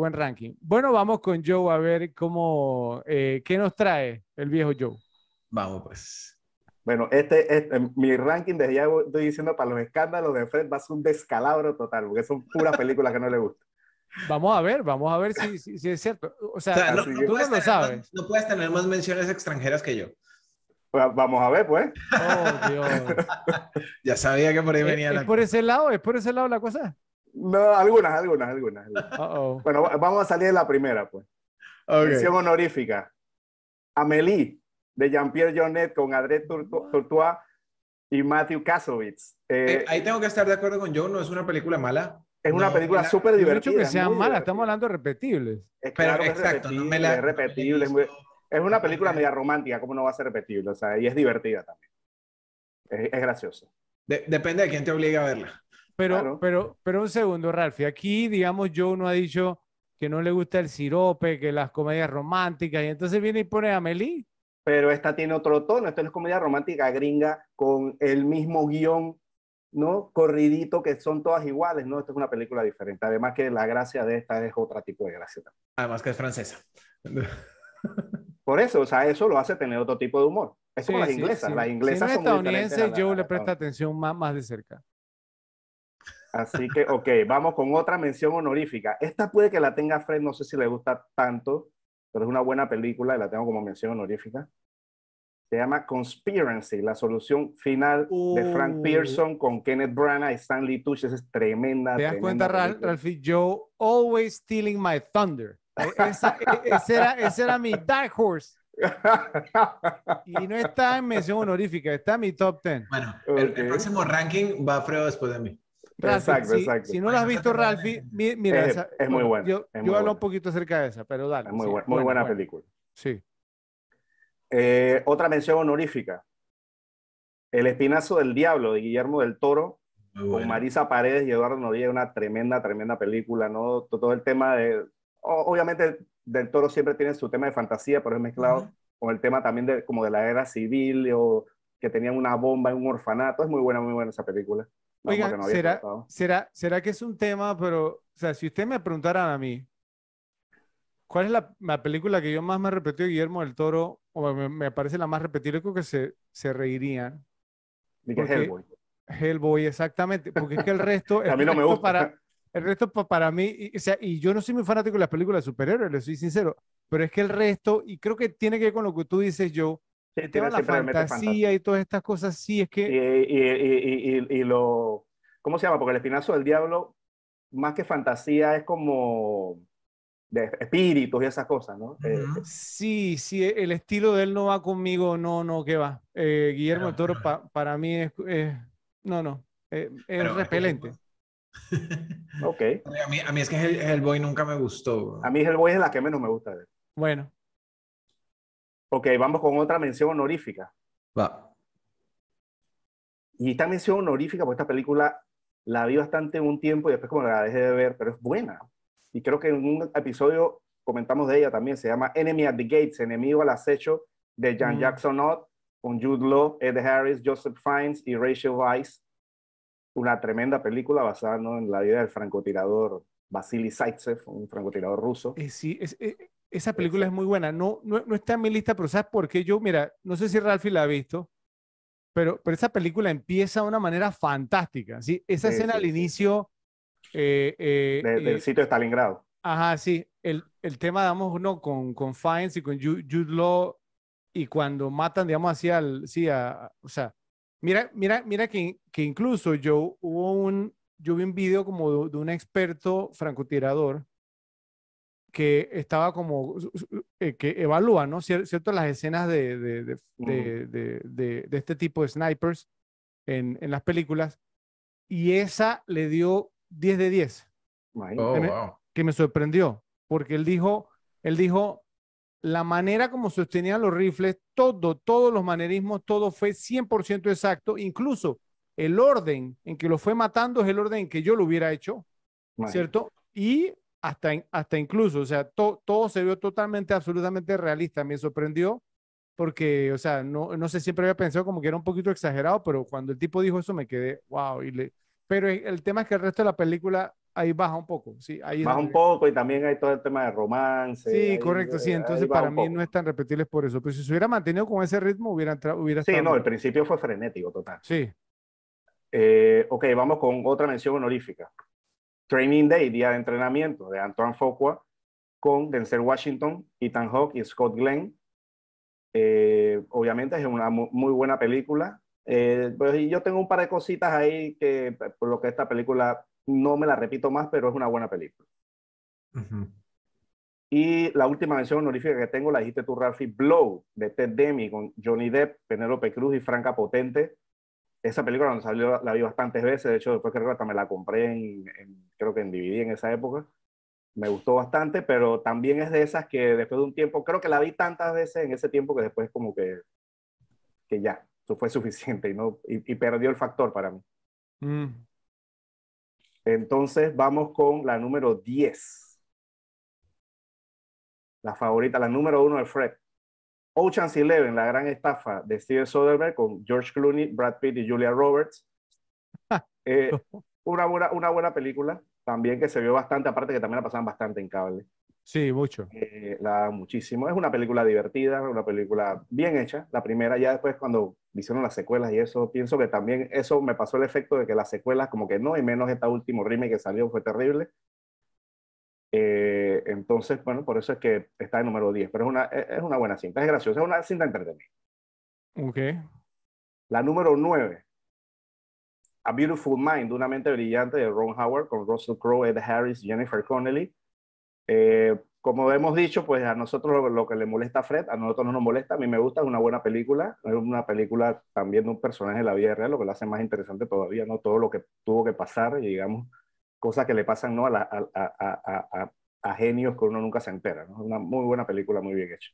buen ranking. Bueno, vamos con Joe a ver cómo, eh, qué nos trae el viejo Joe. Vamos pues. Bueno, este, este, mi ranking desde ya estoy diciendo para los escándalos de Fred va a ser un descalabro total, porque son puras películas que no le gustan. Vamos a ver, vamos a ver si, es cierto. O sea, tú no, sabes. No, puedes tener más menciones extranjeras que yo. vamos a ver, pues. Oh, Dios. ya sabía que por ahí venía ¿Es por ese lado? ¿Es por ese lado la cosa? No, algunas, algunas, algunas. Bueno, vamos a salir de la primera, pues. Okay. honorífica. Amélie, de Jean-Pierre Jonet con Adré Turtois y Matthew Kasowitz. Eh, eh, ahí tengo que estar de acuerdo con John, no es una película mala. Es una película súper divertida. No que sea mala, estamos hablando de repetibles. Es exacto, no es, es, una película media romántica, ¿cómo no va a ser repetible? O sea, y es divertida también. Es, gracioso. depende de quién te obligue a verla. Pero, pero, pero un segundo, Ralfi. Aquí, digamos, yo no ha dicho que no le gusta el sirope, que las comedias románticas, y entonces viene y pone a Meli. Pero esta tiene otro tono, esta es una comedia romántica gringa con el mismo guión, ¿no? Corridito, que son todas iguales, ¿no? Esta es una película diferente. Además que la gracia de esta es otro tipo de gracia. Además que es francesa. Por eso, o sea, eso lo hace tener otro tipo de humor. Es como las inglesas. si no son estadounidense, yo le presta atención más, más de cerca. Así que, ok, vamos con otra mención honorífica. Esta puede que la tenga Fred, no sé si le gusta tanto, pero es una buena película y la tengo como mención honorífica. Se llama Conspiracy, la solución final de Frank uh. Pearson con Kenneth Branagh y Stanley Tucci. Esa es tremenda. ¿Te das cuenta, Ralphie, yo always stealing my thunder. E, esa, e, ese, era, mi dark horse. y no está en mención honorífica, está en mi top ten. Bueno, el, próximo ranking va Fred después de mí exacto, si, no lo has visto, Ralphie, mira, es, esa, es muy buena. Yo, hablo un poquito acerca de esa, pero dale. muy, buena, película. Sí. Eh, otra mención honorífica. El espinazo del diablo de Guillermo del Toro con Marisa Paredes y Eduardo Noriega, una tremenda, tremenda película, ¿no? Todo el tema de, obviamente del Toro siempre tiene su tema de fantasía, pero es mezclado con el tema también de, como de la era civil o que tenían una bomba en un orfanato, es muy buena, muy buena esa película. Oiga, será, será, será, que es un tema, pero, o sea, si usted me preguntara a mí, ¿cuál es la, película que yo más me repetí repetido Guillermo del Toro? O me, parece la más repetida, creo que se, se reirían. Hellboy. Hellboy, exactamente. Porque es que el resto. a mí no me gusta. Para, el resto para mí, y, o sea, y yo no soy muy fanático de las películas de superhéroes, le soy sincero, pero es que el resto, y creo que tiene que ver con lo que tú dices, yo, Sí, fantasía, y todas estas cosas, sí, es que... lo... ¿Cómo se llama? Porque el espinazo del diablo, más que fantasía, es como de espíritus y esas cosas, ¿no? Eh, eh. sí, sí, el estilo de él no va conmigo, no, no, ¿qué va? Eh, Guillermo Toro para mí es... no, no, es repelente. ok. A mí, a mí, es que el Hellboy nunca me gustó. A mí el Hellboy es la que menos me gusta Bueno, Ok, vamos con otra mención honorífica. Va. Y esta mención honorífica, porque esta película la vi bastante un tiempo y después como la dejé de ver, pero es buena. Y creo que en un episodio comentamos de ella también, se llama Enemy at the Gates, Enemigo al Acecho, de Jan mm. Jackson Ott, con Jude Law, Ed Harris, Joseph Fiennes y Rachel Weisz. Una tremenda película basada en la vida del francotirador Vasily Zaitsev, un francotirador ruso. Eh, sí, es, eh, esa película es muy buena. No, no, no está en mi lista, pero ¿sabes por qué? Yo, mira, no sé si Ralphie la ha visto, pero, pero esa película empieza de una manera fantástica. ¿sí? Esa escena al inicio. Eh, eh, del eh, sitio de Stalingrado. Ajá, sí. El, el tema, damos uno con, con Fiennes y con Jude Law y cuando matan, digamos, así al, sí, a, o sea, mira, mira, mira que, que incluso yo hubo un, yo vi un video como de un experto francotirador que estaba como, eh, que evalúa, ¿no? ¿Cierto? Las escenas de, de, de, este tipo de snipers en, en, las películas. Y esa le dio 10 de 10. que, me, sorprendió, porque él dijo, él dijo, la manera como sostenían los rifles, todo, todos los manerismos, todo fue 100% exacto, incluso el orden en que lo fue matando es el orden en que yo lo hubiera hecho, ¿cierto? Y hasta, hasta incluso, o sea, todo se vio totalmente, absolutamente realista. Me sorprendió porque, o sea, no, no sé, siempre había pensado como que era un poquito exagerado, pero cuando el tipo dijo eso me quedé, wow. Y le, pero el tema es que el resto de la película ahí baja un poco, sí. Ahí baja un poco y también hay todo el tema de romance. Sí, correcto, sí. Eh, entonces para mí no es tan repetible por eso. Pero si se hubiera mantenido con ese ritmo, hubiera, hubiera Sí, no, el principio fue frenético, total. Sí. Eh, ok, vamos con otra mención honorífica. Training Day, día de entrenamiento de Antoine Fuqua con Denzel Washington, Ethan Hawke y Scott Glenn. Eh, obviamente es una muy buena película. Eh, pues yo tengo un par de cositas ahí que por lo que esta película no me la repito más, pero es una buena película. Y la última mención honorífica que tengo la dijiste tú, Ralphie, Blow, de Ted Demi, con Johnny Depp, Penélope Cruz y Franca Potente esa película salió la vi bastantes veces, de hecho después que recuerdo, me la compré en, creo que en DVD en esa época, me gustó bastante, pero también es de esas que después de un tiempo, creo que la vi tantas veces en ese tiempo que después como que, que ya, eso fue suficiente y, no, y, perdió el factor para mí. Mm. Entonces vamos con la número 10. La favorita, la número 1 de Fred. Ocean's Eleven, la gran estafa de Steven Soderbergh con George Clooney, Brad Pitt y Julia Roberts. Eh, una, buena, una buena película también que se vio bastante, aparte que también la pasaban bastante en cable. Sí, mucho. Eh, la muchísimo. Es una película divertida, una película bien hecha. La primera, ya después cuando hicieron las secuelas y eso, pienso que también eso me pasó el efecto de que las secuelas, como que no, y menos esta último remake que salió, fue terrible. Eh, entonces, bueno, por eso es que está en número 10, pero es una, e, es una buena cinta, es graciosa, es una cinta entretenida. Ok. La número 9, A Beautiful Mind, Una mente brillante de Ron Howard con Russell Crowe, Ed Harris, Jennifer Connelly. Eh, como hemos dicho, pues a nosotros lo, que le molesta a Fred, a nosotros no nos molesta, a mí me gusta, es una buena película, es una película también de un personaje de la vida real, lo que la hace más interesante todavía, ¿no? Todo lo que tuvo que pasar, digamos, cosas que le pasan ¿no? a, genios que uno nunca se entera. ¿no? Una muy buena película, muy bien hecha.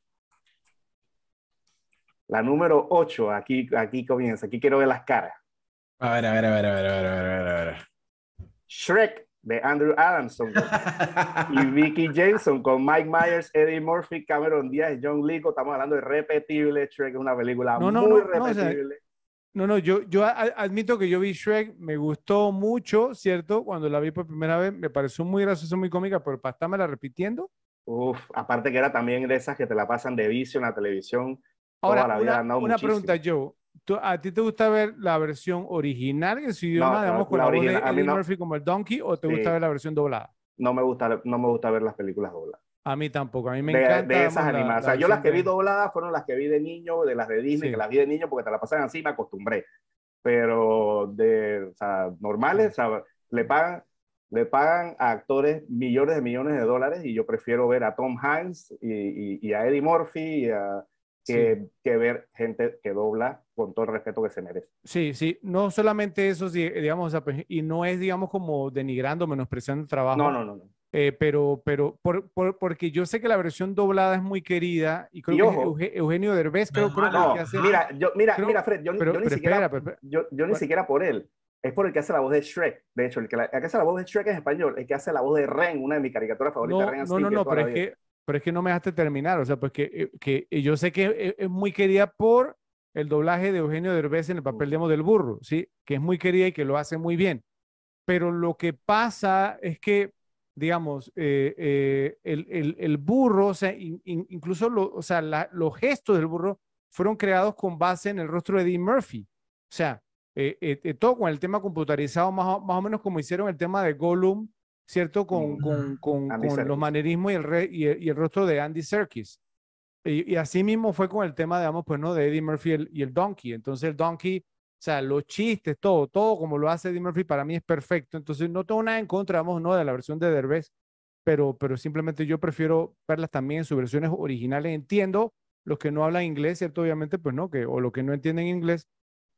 La número 8, aquí, aquí comienza, aquí quiero ver las caras. A ver, a ver, a ver, a ver, a ver, a ver, Shrek de Andrew Adamson y Vicky Jameson con Mike Myers, Eddie Murphy, Cameron Díaz, John Lico. Estamos hablando de repetible. Shrek es una película muy repetible. No, no, yo, yo admito que yo vi Shrek, me gustó mucho, ¿cierto? Cuando la vi por primera vez, me pareció muy graciosa, muy cómica, pero para estarme la repitiendo. Uf, aparte que era también de esas que te la pasan de vicio en la televisión. toda la vida, una, una pregunta, Joe. ¿A ti te gusta ver la versión original en su idioma, digamos, con la, Murphy como el Donkey, o te gusta ver la versión doblada? No me gusta, no me gusta ver las películas dobladas. A mí tampoco, a mí me encantan. De esas animadas. o sea, yo las que vi dobladas fueron las que vi de niño, de las de Disney, que las vi de niño porque te las pasan así, me acostumbré. Pero de, o sea, normales, o sea, le pagan, le pagan a actores millones de millones de dólares y yo prefiero ver a Tom Hanks y, a Eddie Murphy a, que, que, ver gente que dobla con todo el respeto que se merece. Sí, sí, no solamente eso, digamos, pues, y no es, digamos, como denigrando, menospreciando el trabajo. no, no. no. Eh, pero pero por, porque yo sé que la versión doblada es muy querida y creo que Eugenio Derbez creo, que hace, mira yo, mira Fred yo, ni siquiera por él es por el que hace la voz de Shrek. De hecho, el que, hace la voz de Shrek es español, el que hace la voz de Ren, una de mis caricaturas favoritas. No, no, no, pero es, que, pero es, que, no me dejaste terminar. O sea, pues que, eh, que eh, yo sé que es, muy querida por el doblaje de Eugenio Derbez en el papel de del burro, ¿sí? Que es muy querida y que lo hace muy bien. Pero lo que pasa es que digamos, eh, eh, el, burro, o sea, incluso o sea, los gestos del burro fueron creados con base en el rostro de Eddie Murphy. O sea, eh, todo con el tema computarizado, más o, más o menos como hicieron el tema de Gollum, ¿cierto? Con, con, los manerismos y el, y, el, rostro de Andy Serkis. Y, así mismo fue con el tema, digamos, pues, ¿no? De Eddie Murphy y el Donkey. Entonces el Donkey o sea, los chistes, todo, todo como lo hace Eddie Murphy para mí es perfecto. Entonces, no tengo nada en contra, vamos, no, de la versión de Derbez, pero, pero simplemente yo prefiero verlas también en sus versiones originales. Entiendo los que no hablan inglés, ¿cierto? Obviamente, pues no, que, o los que no entienden inglés,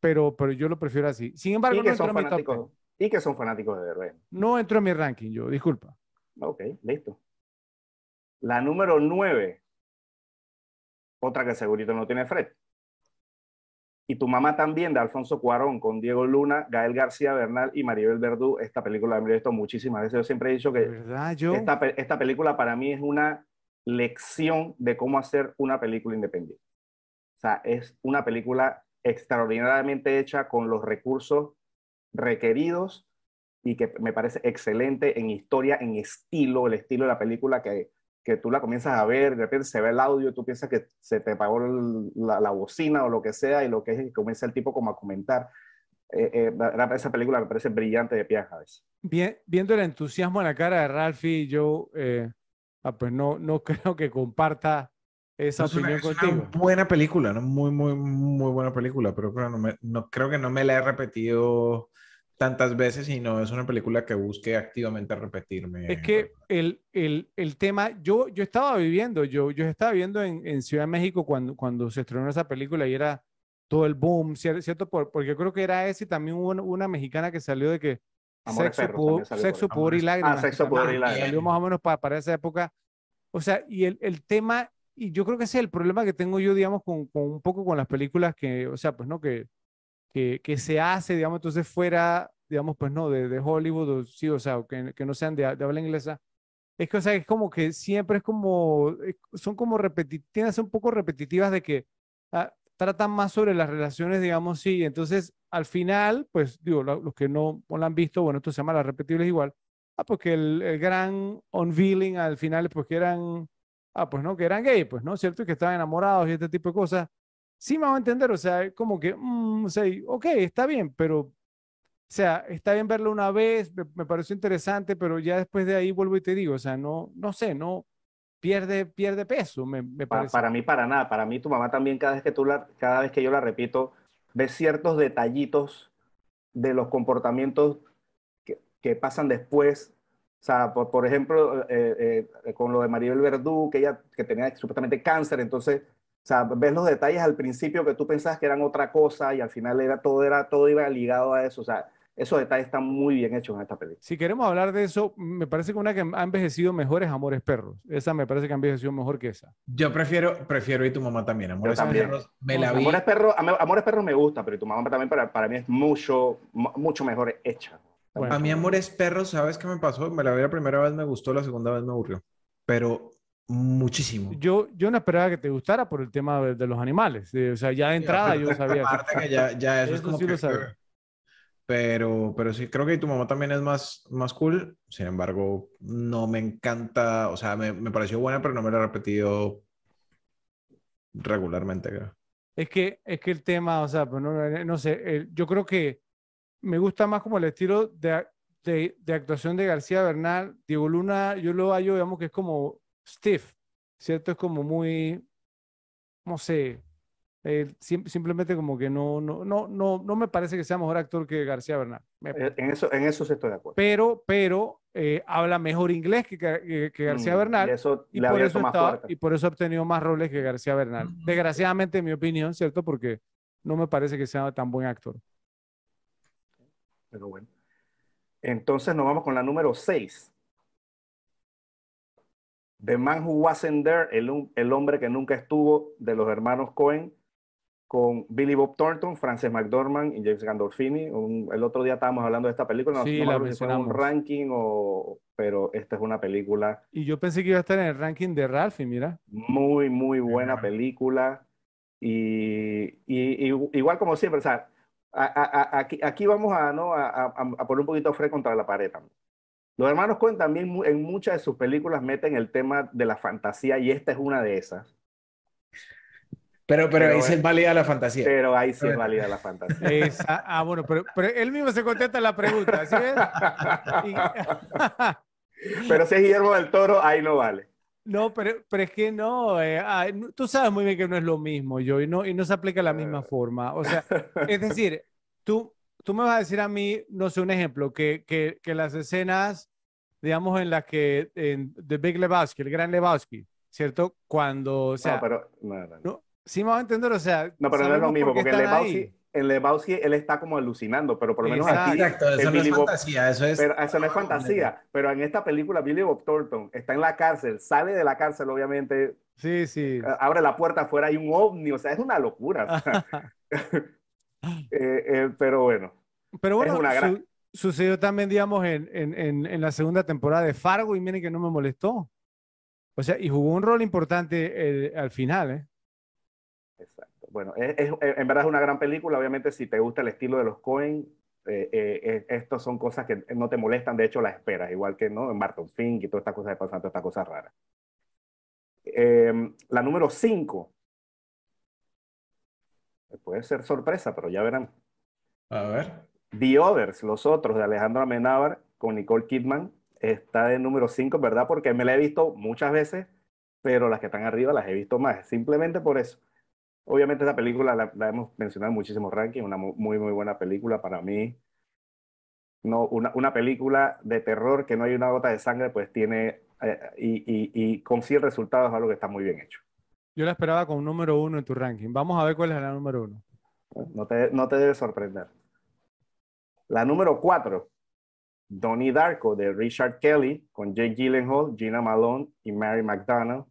pero, pero yo lo prefiero así. Sin embargo, no entro en Y que son fanáticos de Derbez. No entro en mi ranking, yo, disculpa. Ok, listo. La número nueve otra que segurito no tiene Fred y Tu mamá también de Alfonso Cuarón con Diego Luna, Gael García Bernal y Maribel Verdú. Esta película la he visto muchísimas veces. Yo siempre he dicho que Esta, esta película para mí es una lección de cómo hacer una película independiente. O sea, es una película extraordinariamente hecha con los recursos requeridos y que me parece excelente en historia, en estilo, el estilo de la película que que tú la comienzas a ver, de repente se ve el audio, tú piensas que se te pagó la, bocina o lo que sea, y lo que es que comienza el tipo como a comentar. Eh, eh, esa película me parece brillante de pie, a Bien, viendo el entusiasmo en la cara de Ralphie, yo eh, ah, pues no, no creo que comparta esa opinión contigo. Es una buena película, ¿no? muy, muy, muy buena película, pero no, no creo que no me la he repetido tantas veces y no es una película que busque activamente repetirme. Es que el, el, el tema, yo, yo estaba viviendo, yo, yo estaba viviendo en, en, Ciudad de México cuando, cuando se estrenó esa película y era todo el boom, ¿cierto? Por, porque creo que era ese y también hubo una, mexicana que salió de que sexo, Puro ah, sexo y lágrimas. sexo, pudor y lágrimas. Salió más o menos para, para esa época. O sea, y el, el tema, y yo creo que ese es el problema que tengo yo, digamos, con, con un poco con las películas que, o sea, pues no, que que, se hace, digamos, entonces fuera, digamos, pues no, de, Hollywood, o, sí, o sea, que, que no sean de, habla inglesa, es que, o sea, es como que siempre es como, son como repetitivas, un poco repetitivas de que ah, tratan más sobre las relaciones, digamos, sí, entonces al final, pues digo, los que no, lo la han visto, bueno, esto se llama Las Repetibles igual, ah, porque pues el, el gran unveiling al final, pues que eran, ah, pues no, que eran gay, pues no, ¿cierto? Y que estaban enamorados y este tipo de cosas sí me va a entender, o sea, como que, mm, o ok, está bien, pero, o sea, está bien verlo una vez, me, pareció interesante, pero ya después de ahí vuelvo y te digo, o sea, no, no sé, no pierde, pierde peso, me, parece. Para, mí, para nada, para mí tu mamá también, cada vez que, cada vez que yo la repito, ve ciertos detallitos de los comportamientos que, que pasan después o sea, por, ejemplo, eh, eh, con lo de Maribel Verdú, que ella que tenía supuestamente cáncer, entonces sea, ves los detalles al principio que tú pensabas que eran otra cosa y al final era todo, era, todo iba ligado a eso. O sea, esos detalles están muy bien hechos en esta película. Si queremos hablar de eso, me parece que una que ha envejecido mejor es Amores Perros. Esa me parece que ha envejecido mejor que esa. Yo prefiero, prefiero y tu mamá también. Amores Perros me la vi. Amores Perros, me gusta, pero tu mamá también para, para mí es mucho, mucho mejor hecha. A mí Amores Perros, ¿sabes qué me pasó? Me la vi la primera vez, me gustó, la segunda vez me aburrió. Pero Muchísimo. Yo, yo no esperaba que te gustara por el tema de, los animales. o sea, ya de entrada yo sabía. que ya, eso, sí sabía. Pero, pero sí, creo que tu mamá también es más, más cool. Sin embargo, no me encanta. O sea, me, pareció buena, pero no me la he repetido regularmente, Es que, es que el tema, o sea, pues no, no, sé, yo creo que me gusta más como el estilo de, de, de actuación de García Bernal. Diego Luna, yo lo hallo, digamos que es como Steve, ¿cierto? Es como muy, no sé, eh, simplemente como que no, no, no, no, no me parece que sea mejor actor que García Bernal. Eh, en eso, en eso sí estoy de acuerdo. Pero, pero eh, habla mejor inglés que, García mm, Bernal. Y, por eso ha obtenido más roles que García Bernal. Desgraciadamente, en mi opinión, ¿cierto? Porque no me parece que sea tan buen actor. Pero bueno. Entonces nos vamos con la número 6. The Man Who Wasn't There, el, el hombre que nunca estuvo, de los hermanos Cohen, con Billy Bob Thornton, Frances McDormand y James Gandolfini. el otro día estábamos hablando de esta película, no, sí, si fue un ranking, pero esta es una película. Y yo pensé que iba a estar en el ranking de Ralphie, mira. Muy, muy buena película. Y, y, igual como siempre, o sea, aquí, aquí, vamos a, ¿no? a, poner un poquito de fre contra la pared también. Los hermanos Cohen también en muchas de sus películas meten el tema de la fantasía y esta es una de esas. Pero, pero, ahí sí es válida la fantasía. Pero ahí sí es válida la fantasía. Ah, ah, bueno, pero, él mismo se contesta la pregunta, ¿sí ves? pero si es Guillermo del Toro, ahí no vale. No, pero, pero es que no, eh, ah, tú sabes muy bien que no es lo mismo, yo, y no, y no se aplica la misma ah. forma. O sea, es decir, tú, tú me vas a decir a mí, no sé, un ejemplo, que, que, que las escenas, digamos, en las que, en The Big Lebowski, el gran Lebowski, ¿cierto? Cuando, o sea, pero, no, sí me vas a entender, o sea... No, pero no es lo mismo, porque en Lebowski él está como alucinando, pero por lo menos aquí. Exacto, eso no es fantasía, eso es. Pero, eso no es fantasía, pero en esta película Billy Bob Thornton está en la cárcel, sale de la cárcel, obviamente. Sí, sí. Eh, abre la puerta afuera, hay un ovni, o sea, es una locura. Eh, eh, pero bueno. Pero bueno, sucedió también, digamos, en, en, la segunda temporada de Fargo y miren que no me molestó. O sea, y jugó un rol importante eh, al final, ¿eh? Exacto. Bueno, eh, en verdad es una gran película. Obviamente, si te gusta el estilo de los Coen, eh, estas son cosas que no te molestan, de hecho las esperas, igual que ¿no? en Martin Fink y todas estas cosas de pasando estas cosas raras. Em, la número 5. Puede ser sorpresa, pero ya verán. A ver. The Others, Los Otros, de Alejandro Amenábar con Nicole Kidman, está en número 5, ¿verdad? Porque me la he visto muchas veces, pero las que están arriba las he visto más, simplemente por eso. Obviamente esta película la, hemos mencionado en muchísimos rankings, una muy, muy buena película para mí. No, una, película de terror que no hay una gota de sangre, pues tiene eh, y, y, y resultados resultados, algo que está muy bien hecho. Yo la esperaba con un número uno en tu ranking. Vamos a ver cuál es la número uno. No te, no te debe sorprender. La número cuatro, Donnie Darko de Richard Kelly con Jake Gyllenhaal, Gina Malone y Mary McDonald.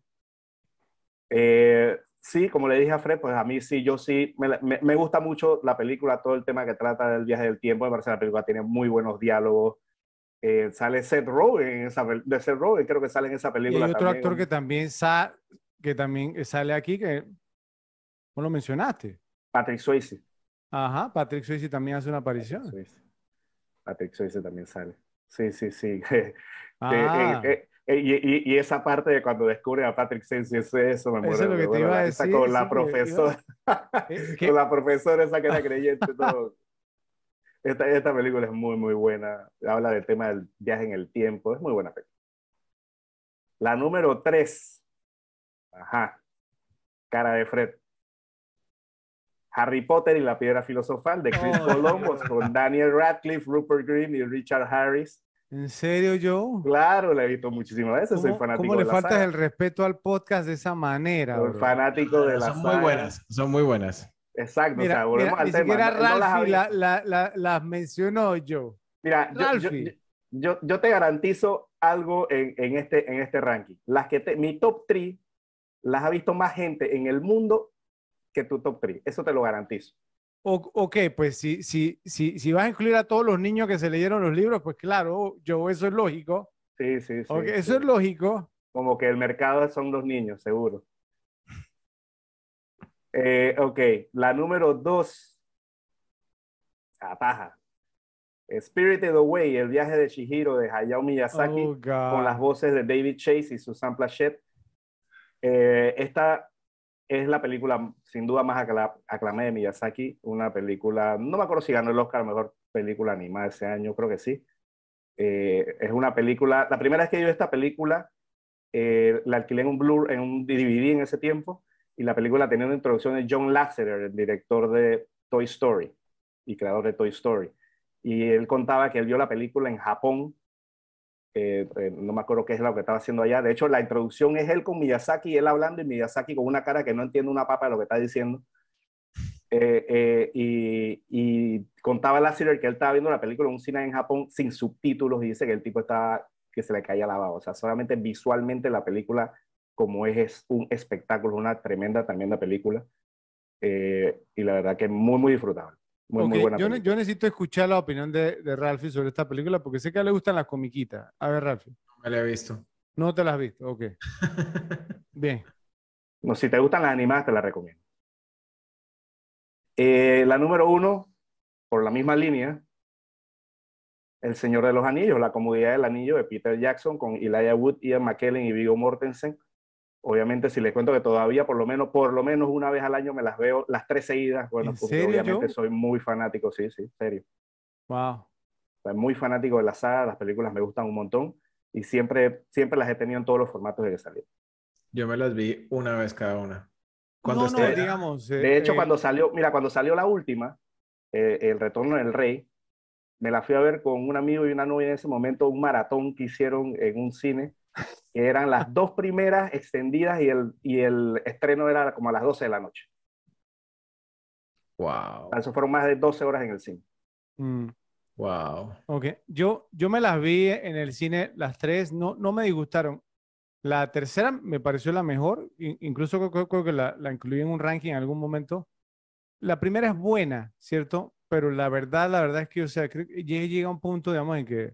Eh, sí, como le dije a Fred, pues a mí sí, yo sí, me, gusta mucho la película, todo el tema que trata del viaje del tiempo, me parece que la película tiene muy buenos diálogos. Eh, sale Seth Rogen, en esa, de Seth Rogen creo que sale en esa película. Y hay otro actor que también, que también sale aquí, que no lo mencionaste. Patrick Swayze. Ajá, Patrick Swayze también hace una aparición. Patrick Swayze también sale. Sí, sí, sí. Eh, eh, ah. eh, y, esa parte de cuando descubre a Patrick Swayze, es eso me muero. es lo que te iba a decir. Con la profesora. con la profesora esa que era creyente. Todo. Esta, esta película es muy, muy buena. Habla del tema del viaje en el tiempo. Es muy buena película. La número tres. Ajá. Cara de Fred. Harry Potter y la piedra filosofal de Chris oh. Columbus con Daniel Radcliffe, Rupert Green y Richard Harris. ¿En serio, yo? Claro, la he visto muchísimas veces. Soy fanático ¿Cómo le faltas el respeto al podcast de esa manera? Soy fanático de la Son muy buenas, son muy buenas. Exacto, mira, o sea, las mencionó yo. Mira, yo, yo, te garantizo algo en, este, en este ranking. Las que mi top 3 las ha visto más gente en el mundo que tu top 3. Eso te lo garantizo. ok, pues si, si, si, si vas a incluir a todos los niños que se leyeron los libros, pues claro, yo, eso es lógico. Sí, sí, sí. Eso es lógico. Como que el mercado son los niños, seguro. Eh, ok, la número dos. Ataja. Spirited Away, el viaje de Shihiro de Hayao Miyazaki, oh, con las voces de David Chase y Susan Plachette. Eh, esta es la película sin duda más aclamada de Miyazaki, una película, no me acuerdo si ganó el Oscar, mejor película animada ese año, creo que sí. Eh, es una película, la primera vez que yo vi esta película, eh, la alquilé en un blur, en un DVD en ese tiempo, y la película tenía una introducción de John Lasseter, el director de Toy Story y creador de Toy Story. Y él contaba que él vio la película en Japón eh, eh, no me acuerdo qué es lo que estaba haciendo allá. De hecho, la introducción es él con Miyazaki, él hablando y Miyazaki con una cara que no entiende una papa de lo que está diciendo. Eh, y, contaba contaba Lassiter que él estaba viendo la película en un cine en Japón sin subtítulos y dice que el tipo estaba que se le caía la baba. O sea, solamente visualmente la película como es, es un espectáculo, una tremenda, tremenda película. y la verdad que es muy, muy disfrutable yo, necesito escuchar la opinión de, Ralphie sobre esta película porque sé que le gustan las comiquitas. A ver, Ralphie. No me la he visto. No te las has visto, ok. Bien. No, si te gustan las animadas, te las recomiendo. Eh, la número uno, por la misma línea, El Señor de los Anillos, la comodidad del anillo de Peter Jackson con Elijah Wood, Ian McKellen y Vigo Mortensen Obviamente, si les cuento que todavía por lo menos, por lo menos una vez al año me las veo las tres seguidas, bueno, pues, obviamente soy muy fanático, sí, sí, serio. Wow. Soy muy fanático de la saga, las películas me gustan un montón y siempre, siempre las he tenido en todos los formatos de que salieron. Yo me las vi una vez cada una. Cuando no, digamos, eh, de hecho, eh, cuando salió, mira, cuando salió la última, eh, El Retorno del Rey, me la fui a ver con un amigo y una novia en ese momento, un maratón que hicieron en un cine que eran las dos primeras extendidas y el, y el estreno era como a las 12 de la noche. Wow. Eso fueron más de 12 horas en el cine. Mm. Wow. Ok, yo, yo me las vi en el cine, las tres, no, no me disgustaron. La tercera me pareció la mejor, incluso creo, que la, incluí en un ranking en algún momento. La primera es buena, ¿cierto? Pero la verdad, la verdad es que, o sea, llega un punto, digamos, en que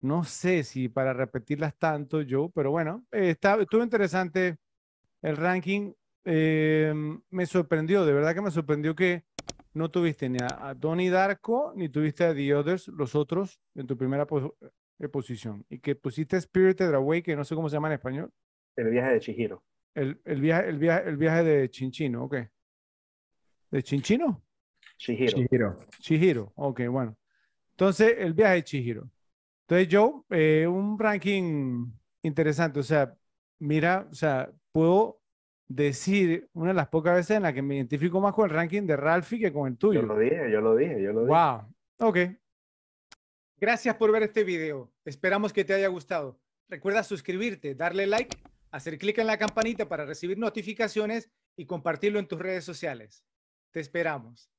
no sé si para repetirlas tanto yo, pero bueno, eh, estuvo interesante el ranking. Eh, me sorprendió, de verdad que me sorprendió que no tuviste ni a, Donnie Darko ni tuviste a The Others, los otros, en tu primera eh, posición. Y que pusiste Spirited Away, que no sé cómo se llama en español. El viaje de Chihiro. El, viaje, el, viaje, el viaje de Chinchino, ok. ¿De Chinchino? Chihiro. Chihiro, ok, bueno. Entonces, el viaje de Chihiro. Entonces, yo, eh, un ranking interesante, o sea, mira, o sea, puedo decir una de las pocas veces en la que me identifico más con el ranking de Ralphie que con el tuyo. Yo lo dije, yo lo dije, yo lo dije. Wow, ok. Gracias por ver este video. Esperamos que te haya gustado. Recuerda suscribirte, darle like, hacer clic en la campanita para recibir notificaciones y compartirlo en tus redes sociales. Te esperamos.